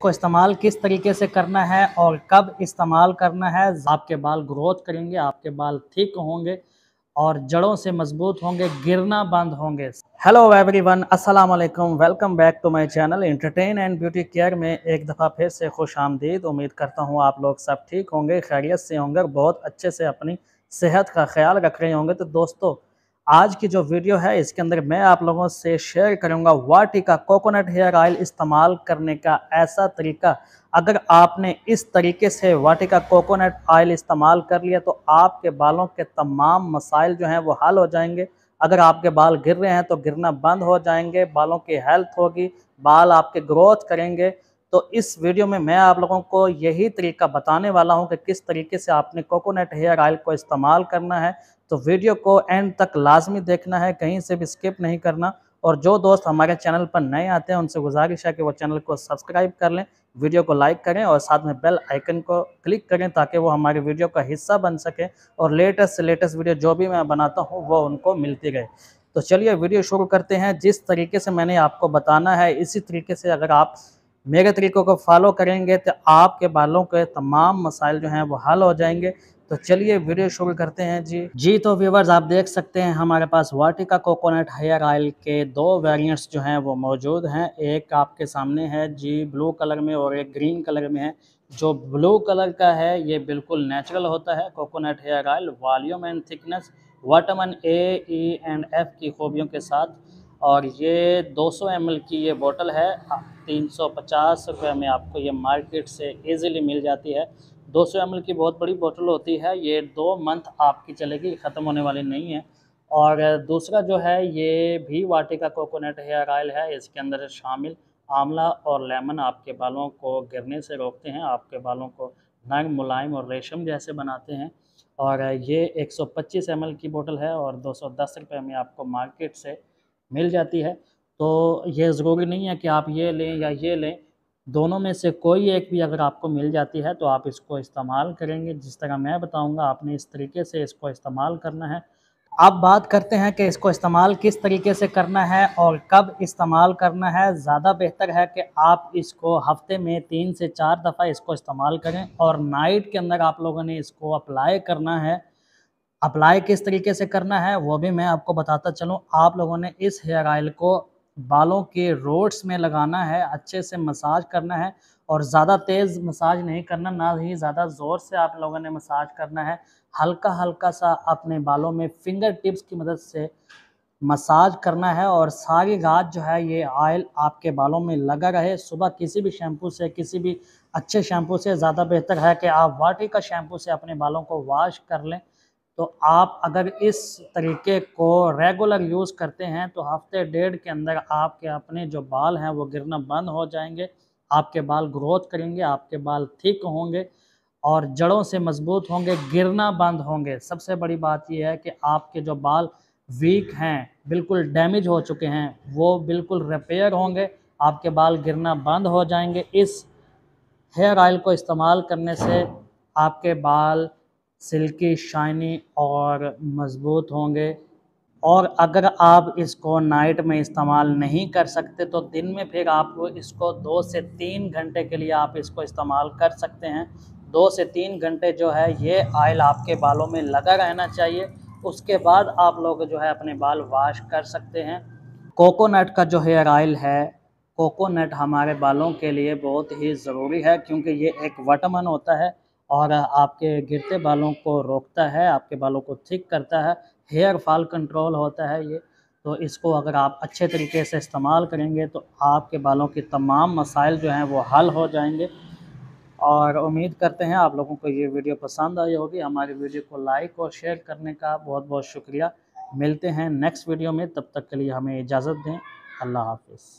को इस्तेमाल किस तरीके से करना है और कब इस्तेमाल करना है आपके बाल ग्रोथ करेंगे आपके बाल ठीक होंगे और जड़ों से मजबूत होंगे गिरना बंद होंगे हेलो एवरीवन अस्सलाम वालेकुम welcome back to my channel entertain and beauty care में एक दफ़ा फिर से खुश आमदीद उम्मीद करता हूँ आप लोग सब ठीक होंगे खैरियत से होंगे बहुत अच्छे से अपनी सेहत का ख्याल रख रहे होंगे तो दोस्तों आज की जो वीडियो है इसके अंदर मैं आप लोगों से शेयर करूंगा वाटिका कोकोनट हेयर ऑयल इस्तेमाल करने का ऐसा तरीका अगर आपने इस तरीके से वाटिका कोकोनट ऑयल इस्तेमाल कर लिया तो आपके बालों के तमाम मसाइल जो हैं वो हल हो जाएंगे अगर आपके बाल गिर रहे हैं तो गिरना बंद हो जाएंगे बालों की हेल्थ होगी बाल आपके ग्रोथ करेंगे तो इस वीडियो में मैं आप लोगों को यही तरीका बताने वाला हूं कि किस तरीके से आपने कोकोनट हेयर ऑयल को इस्तेमाल करना है तो वीडियो को एंड तक लाजमी देखना है कहीं से भी स्किप नहीं करना और जो दोस्त हमारे चैनल पर नए आते हैं उनसे गुजारिश है कि वो चैनल को सब्सक्राइब कर लें वीडियो को लाइक करें और साथ में बेल आइकन को क्लिक करें ताकि वो हमारे वीडियो का हिस्सा बन सके और लेटेस्ट से लेटेस्ट वीडियो जो भी मैं बनाता हूँ वो उनको मिलती रहे तो चलिए वीडियो शुरू करते हैं जिस तरीके से मैंने आपको बताना है इसी तरीके से अगर आप मेरे तरीक़ों को फॉलो करेंगे तो आपके बालों के तमाम मसाइल जो हैं वो हल हो जाएंगे तो चलिए वीडियो शुरू करते हैं जी जी तो व्यूवर्स आप देख सकते हैं हमारे पास वाटिका कोकोनट हेयर ऑयल के दो वेरिएंट्स जो हैं वो मौजूद हैं एक आपके सामने है जी ब्लू कलर में और एक ग्रीन कलर में है जो ब्लू कलर का है ये बिल्कुल नेचुरल होता है coconut hair oil volume and thickness vitamin A E and F की खूबियों के साथ और ये 200 ml की ये बोतल है तीन सौ पचास रुपये में आपको ये मार्केट से ईजिली मिल जाती है दो सौ एम की बहुत बड़ी बोतल होती है ये दो मंथ आपकी चलेगी ख़त्म होने वाली नहीं है और दूसरा जो है ये भी वाटिका कोकोनट हेयर ऑयल है इसके अंदर शामिल आंवला और लेमन आपके बालों को गिरने से रोकते हैं आपके बालों को नर मुलायम और रेशम जैसे बनाते हैं और ये 125 सौ की बोतल है और 210 रुपए में आपको मार्केट से मिल जाती है तो ये ज़रूरी नहीं है कि आप ये लें या ये लें दोनों में से कोई एक भी अगर आपको मिल जाती है तो आप इसको इस्तेमाल करेंगे जिस तरह मैं बताऊंगा आपने इस तरीके से इसको इस्तेमाल करना है अब बात करते हैं कि इसको इस्तेमाल किस तरीके से करना है और कब इस्तेमाल करना है ज़्यादा बेहतर है कि आप इसको हफ्ते में तीन से चार दफ़ा इसको इस्तेमाल करें और नाइट के अंदर आप लोगों ने इसको अप्लाई करना है अप्लाई किस तरीके से करना है वो भी मैं आपको बताता चलूँ आप लोगों ने इस हेयर ऑयल को बालों के रोड्स में लगाना है अच्छे से मसाज करना है और ज़्यादा तेज़ मसाज नहीं करना ना ही ज़्यादा ज़ोर से आप लोगों ने मसाज करना है हल्का हल्का सा अपने बालों में फिंगर टिप्स की मदद से मसाज करना है और सागे घात जो है ये ऑयल आपके बालों में लगा रहे सुबह किसी भी शैम्पू से किसी भी अच्छे शैम्पू से ज़्यादा बेहतर है कि आप वाटी का शैम्पू से अपने बालों को वॉश कर लें तो आप अगर इस तरीके को रेगुलर यूज़ करते हैं तो हफ्ते डेढ़ के अंदर आपके अपने जो बाल हैं वो गिरना बंद हो जाएंगे आपके बाल ग्रोथ करेंगे आपके बाल थिक होंगे और जड़ों से मजबूत होंगे गिरना बंद होंगे सबसे बड़ी बात यह है कि आपके जो बाल वीक हैं बिल्कुल डैमेज हो चुके हैं वो बिल्कुल रिपेयर होंगे आपके बाल गिरना बंद हो जाएंगे इस हेयर ऑयल को इस्तेमाल करने से आपके बाल सिल्की शाइनी और मज़बूत होंगे और अगर आप इसको नाइट में इस्तेमाल नहीं कर सकते तो दिन में फिर आप इसको दो से तीन घंटे के लिए आप इसको इस्तेमाल कर सकते हैं दो से तीन घंटे जो है ये आयल आपके बालों में लगा रहना चाहिए उसके बाद आप लोग जो है अपने बाल वाश कर सकते हैं कोकोनट का जो हेयर ऑयल है कोकोनट हमारे बालों के लिए बहुत ही ज़रूरी है क्योंकि ये एक वटमन होता है और आपके गिरते बालों को रोकता है आपके बालों को थिक करता है हेयर फॉल कंट्रोल होता है ये तो इसको अगर आप अच्छे तरीके से इस्तेमाल करेंगे तो आपके बालों के तमाम मसाइल जो हैं वो हल हो जाएंगे और उम्मीद करते हैं आप लोगों को ये वीडियो पसंद आई होगी हमारी वीडियो को लाइक और शेयर करने का बहुत बहुत शुक्रिया मिलते हैं नेक्स्ट वीडियो में तब तक के लिए हमें इजाज़त दें अल्लाह हाफिज़